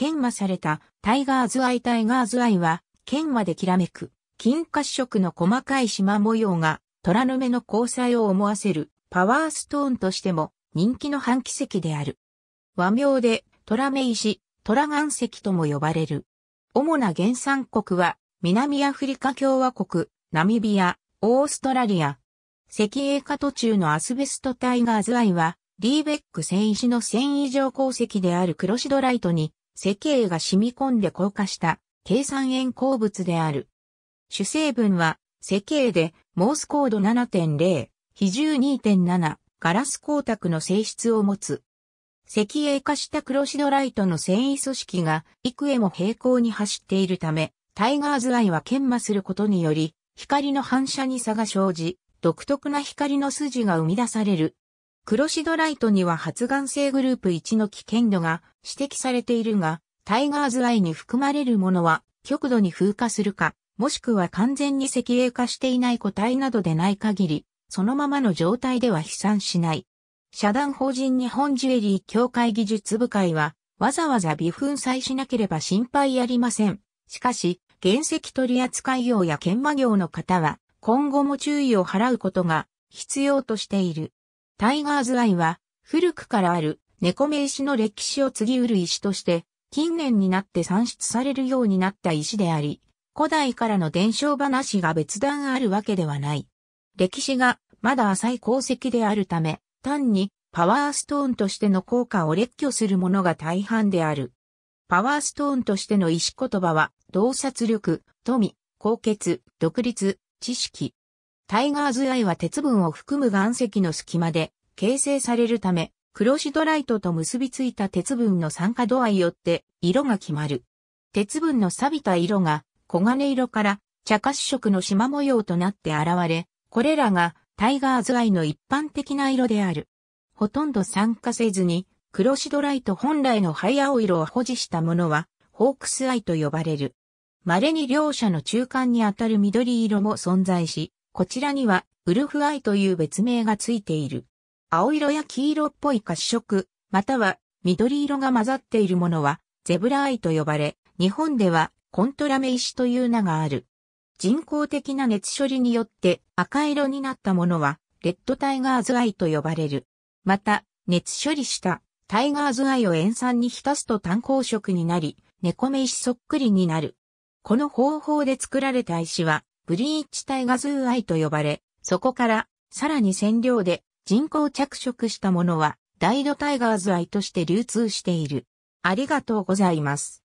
研磨されたタイガーズアイタイガーズアイは、研磨できらめく、金褐色の細かい縞模様が、虎の目の交際を思わせるパワーストーンとしても人気の半奇跡である。和名で虎目石、虎岩石とも呼ばれる。主な原産国は南アフリカ共和国、ナミビア、オーストラリア。石英化途中のアスベストタイガーズアイは、リーベック繊維種の繊維状鉱石であるクロシドライトに石英が染み込んで硬化した計算塩鉱物である。主成分は石英でモースコード7.0、比重2.7、ガラス光沢の性質を持つ。石英化したクロシドライトの繊維組織が幾重も平行に走っているため、タイガーズアイは研磨することにより、光の反射に差が生じ、独特な光の筋が生み出されるクロシドライトには発がん性グループ1の危険度が指摘されているが、タイガーズアイに含まれるものは極度に風化するか、もしくは完全に石英化していない個体などでない限り、そのままの状態では飛散しない。社団法人日本ジュエリー協会技術部会は、わざわざ微粉砕しなければ心配ありません。しかし、原石取扱業や研磨業の方は、今後も注意を払うことが必要としている。タイガーズアイは、古くからある猫名石の歴史を継ぎうる石として、近年になって産出されるようになった石であり、古代からの伝承話が別段あるわけではない。歴史がまだ浅い功績であるため、単にパワーストーンとしての効果を列挙するものが大半である。パワーストーンとしての石言葉は、洞察力、富、高潔、独立、知識、タイガーズアイは鉄分を含む岩石の隙間で形成されるため、クロシドライトと結びついた鉄分の酸化度合いよって色が決まる。鉄分の錆びた色が黄金色から茶褐色の縞模様となって現れ、これらがタイガーズアイの一般的な色である。ほとんど酸化せずに、クロシドライト本来の灰青色を保持したものは、ホークスアイと呼ばれる。稀に両者の中間にあたる緑色も存在し、こちらには、ウルフアイという別名がついている。青色や黄色っぽい褐色、または緑色が混ざっているものは、ゼブラアイと呼ばれ、日本ではコントラメ石という名がある。人工的な熱処理によって赤色になったものは、レッドタイガーズアイと呼ばれる。また、熱処理したタイガーズアイを塩酸に浸すと炭鉱色になり、猫目石そっくりになる。この方法で作られた石は、ブリーチタイガズーアイと呼ばれ、そこからさらに占領で人工着色したものは、大ドタイガーズアイとして流通している。ありがとうございます。